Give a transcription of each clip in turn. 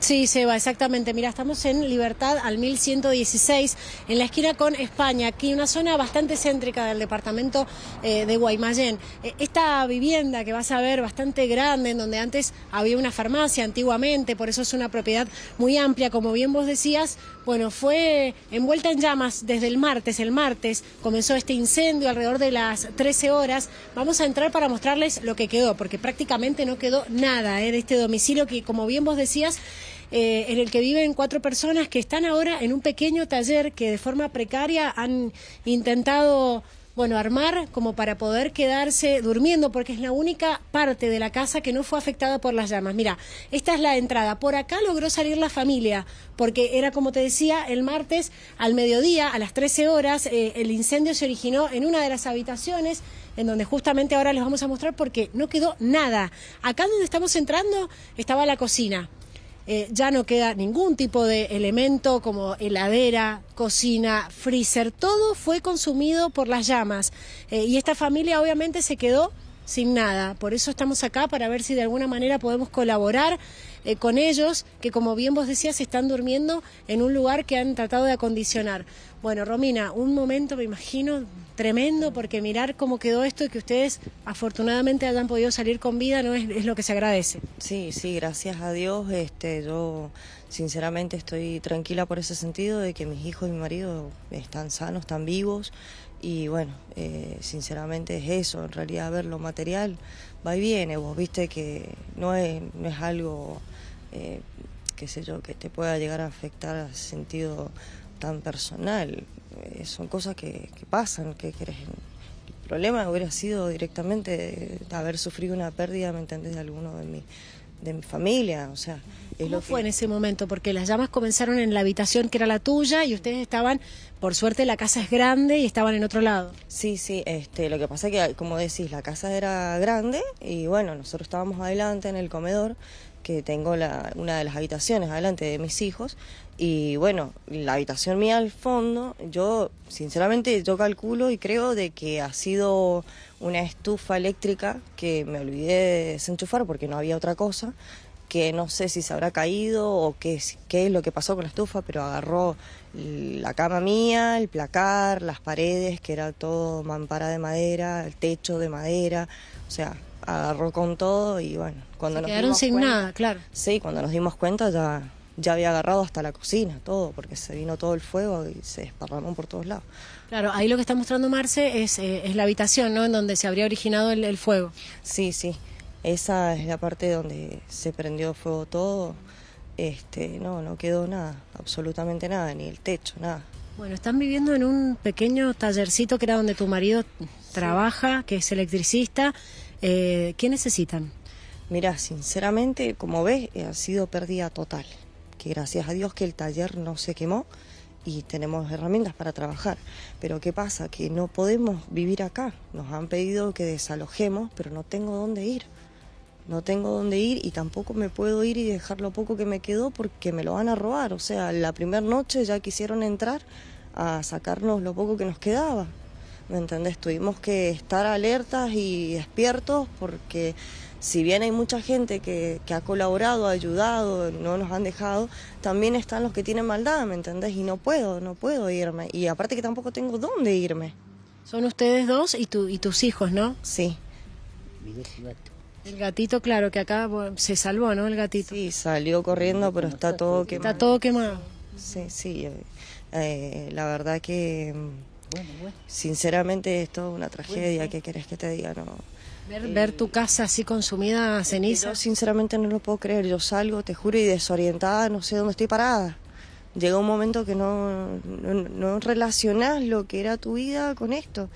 Sí, Seba, exactamente. Mira, estamos en Libertad al 1116, en la esquina con España, aquí una zona bastante céntrica del departamento eh, de Guaymallén. Eh, esta vivienda que vas a ver bastante grande, en donde antes había una farmacia antiguamente, por eso es una propiedad muy amplia, como bien vos decías, bueno, fue envuelta en llamas desde el martes. El martes comenzó este incendio alrededor de las 13 horas. Vamos a entrar para mostrarles lo que quedó, porque prácticamente no quedó nada eh, de este domicilio que, como bien vos decías, eh, en el que viven cuatro personas que están ahora en un pequeño taller que de forma precaria han intentado bueno, armar como para poder quedarse durmiendo, porque es la única parte de la casa que no fue afectada por las llamas. Mira, esta es la entrada. Por acá logró salir la familia, porque era como te decía, el martes al mediodía, a las 13 horas, eh, el incendio se originó en una de las habitaciones, en donde justamente ahora les vamos a mostrar porque no quedó nada. Acá donde estamos entrando estaba la cocina. Eh, ya no queda ningún tipo de elemento como heladera, cocina, freezer, todo fue consumido por las llamas eh, y esta familia obviamente se quedó sin nada. Por eso estamos acá para ver si de alguna manera podemos colaborar eh, con ellos, que como bien vos decías, están durmiendo en un lugar que han tratado de acondicionar. Bueno, Romina, un momento, me imagino, tremendo, porque mirar cómo quedó esto y que ustedes afortunadamente hayan podido salir con vida no es, lo que se agradece. Sí, sí, gracias a Dios. Este, yo sinceramente estoy tranquila por ese sentido de que mis hijos y mi marido están sanos, están vivos. Y bueno, eh, sinceramente es eso, en realidad ver lo material, va y viene, vos viste que no es, no es algo, eh, sé yo, que te pueda llegar a afectar a sentido tan personal. Eh, son cosas que, pasan, que El problema hubiera sido directamente haber sufrido una pérdida, ¿me entendés?, de alguno de mi, de mi familia, o sea fue en ese momento? Porque las llamas comenzaron en la habitación que era la tuya y ustedes estaban, por suerte la casa es grande y estaban en otro lado. Sí, sí, este, lo que pasa es que, como decís, la casa era grande y bueno, nosotros estábamos adelante en el comedor, que tengo la, una de las habitaciones adelante de mis hijos, y bueno, la habitación mía al fondo, yo sinceramente yo calculo y creo de que ha sido una estufa eléctrica que me olvidé de desenchufar porque no había otra cosa que no sé si se habrá caído o qué, qué es lo que pasó con la estufa, pero agarró la cama mía, el placar, las paredes, que era todo mampara de madera, el techo de madera, o sea, agarró con todo y bueno, cuando nos quedaron sin nada, claro. Sí, cuando nos dimos cuenta ya ya había agarrado hasta la cocina, todo, porque se vino todo el fuego y se desparramó por todos lados. Claro, ahí lo que está mostrando Marce es, eh, la habitación, ¿no? En donde se habría originado el fuego. Sí, sí. Esa es la parte donde se prendió fuego todo. Este, no, no quedó nada, absolutamente nada, ni el techo, nada. Bueno, están viviendo en un pequeño tallercito que era donde tu marido trabaja, que es electricista. Eh, ¿Qué necesitan? Mira, sinceramente, como ves, eh, ha sido pérdida total. Que gracias a Dios que el taller no se quemó y tenemos herramientas para trabajar. Pero ¿qué pasa? Que no podemos vivir acá. Nos han pedido que desalojemos, pero no tengo dónde ir no tengo dónde ir y tampoco me puedo ir y dejar lo poco que me quedó porque me lo van a robar. O sea, la primera noche ya quisieron entrar a sacarnos lo poco que nos quedaba. ¿Me entendés? Tuvimos que estar alertas y despiertos porque si bien hay mucha gente que, ha colaborado, ha ayudado, no nos han dejado, también están los que tienen maldad, ¿me entendés? Y no puedo, no puedo irme. Y aparte que tampoco tengo dónde irme. Son ustedes dos y, tu, y tus hijos, ¿no? Sí. El gatito, claro, que acá se salvó, ¿no? El gatito. Sí, salió corriendo, pero está todo quemado. Está todo quemado. Sí, sí. Eh, eh, la verdad que, mm, sinceramente, es toda una tragedia. ¿Qué querés que te diga? No. Ver, tu eh, casa así consumida a ceniza. Yo sinceramente no lo puedo creer. Yo salgo, te juro, y desorientada, no sé dónde estoy parada. Llega un momento que no, no, no relacionás lo que era tu vida con esto.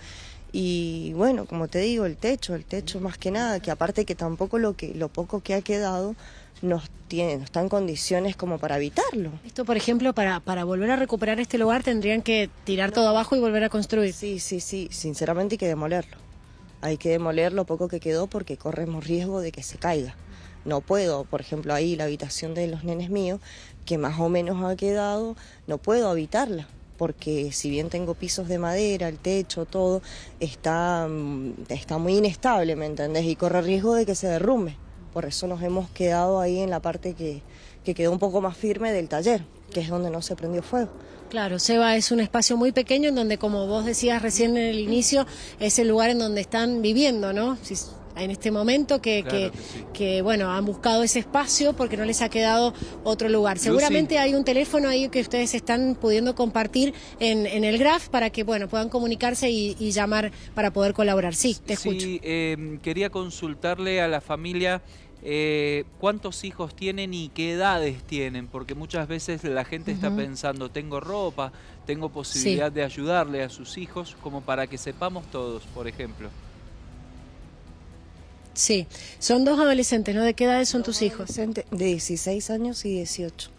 Y bueno, como te digo, el techo, el techo más que nada, que aparte que tampoco lo, que, lo poco que ha quedado nos tiene, no está en condiciones como para habitarlo Esto, por ejemplo, para, volver a recuperar este lugar tendrían que tirar todo abajo y volver a construir. Sí, sí, sí, sinceramente hay que demolerlo. Hay que demoler lo poco que quedó porque corremos riesgo de que se caiga. No puedo, por ejemplo, ahí la habitación de los nenes míos, que más o menos ha quedado, no puedo habitarla porque si bien tengo pisos de madera, el techo, todo, está, mm, está muy inestable, ¿me entendés? Y corre riesgo de que se derrumbe. Por eso nos hemos quedado ahí en la parte que, que quedó un poco más firme del taller, que es donde no se prendió fuego. Claro, Seba es un espacio muy pequeño en donde, como vos decías recién en el inicio, es el lugar en donde están viviendo, ¿no? en este momento que, bueno han buscado ese espacio porque no les ha quedado otro lugar. Seguramente hay un teléfono ahí que ustedes están pudiendo compartir en, el Graf para que bueno puedan comunicarse y, llamar para poder colaborar. Sí, te escucho. Eh, quería consultarle a la familia. Eh, cuántos hijos tienen y qué edades tienen, porque muchas veces la gente está pensando, tengo ropa, tengo posibilidad de ayudarle a sus hijos, como para que sepamos todos, por ejemplo. Sí, son dos adolescentes, ¿no? ¿De qué edades son tus hijos? De 16 años y 18.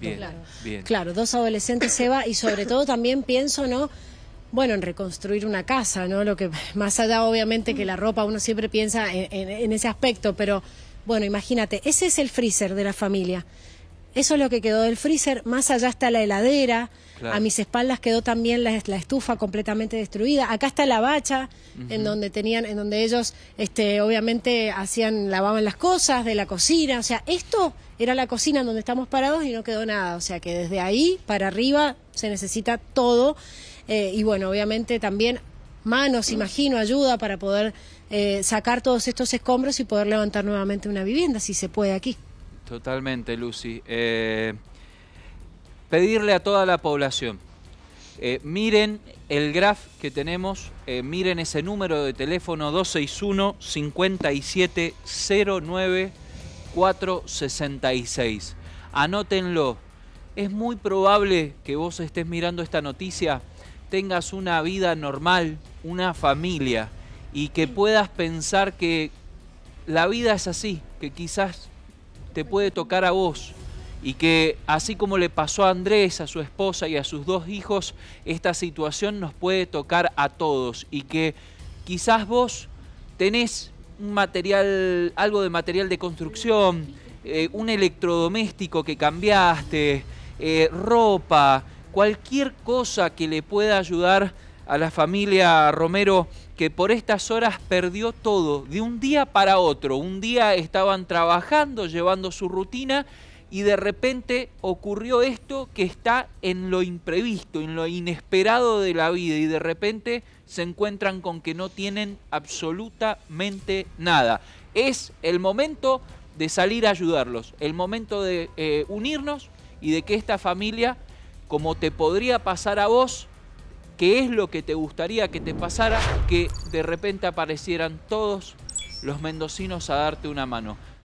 Bien, claro. claro, dos adolescentes, Eva, y sobre todo también pienso, ¿no? bueno, en reconstruir una casa, ¿no? Lo que más allá, obviamente, que la ropa, uno siempre piensa en, ese aspecto, pero bueno, imagínate, ese es el freezer de la familia. Eso es lo que quedó del freezer. Más allá está la heladera. A mis espaldas quedó también la, estufa completamente destruida. Acá está la bacha, en donde tenían, en donde ellos, este, obviamente hacían, lavaban las cosas de la cocina. O sea, esto era la cocina en donde estamos parados y no quedó nada. O sea, que desde ahí para arriba se necesita todo. Eh, y bueno, obviamente también manos, imagino, ayuda para poder eh, sacar todos estos escombros y poder levantar nuevamente una vivienda, si se puede aquí. Totalmente, Lucy. Eh, pedirle a toda la población, eh, miren el graf que tenemos, eh, miren ese número de teléfono 261 5709 466. Anótenlo. Es muy probable que vos estés mirando esta noticia, tengas una vida normal, una familia, y que puedas pensar que la vida es así, que quizás te puede tocar a vos y que así como le pasó a Andrés, a su esposa y a sus dos hijos, esta situación nos puede tocar a todos y que quizás vos tenés un material, algo de material de construcción, eh, un electrodoméstico que cambiaste, eh, ropa, cualquier cosa que le pueda ayudar a la familia Romero que por estas horas perdió todo, de un día para otro. Un día estaban trabajando, llevando su rutina y de repente ocurrió esto que está en lo imprevisto, en lo inesperado de la vida y de repente se encuentran con que no tienen absolutamente nada. Es el momento de salir a ayudarlos, el momento de eh, unirnos y de que esta familia, como te podría pasar a vos, qué es lo que te gustaría que te pasara que de repente aparecieran todos los mendocinos a darte una mano.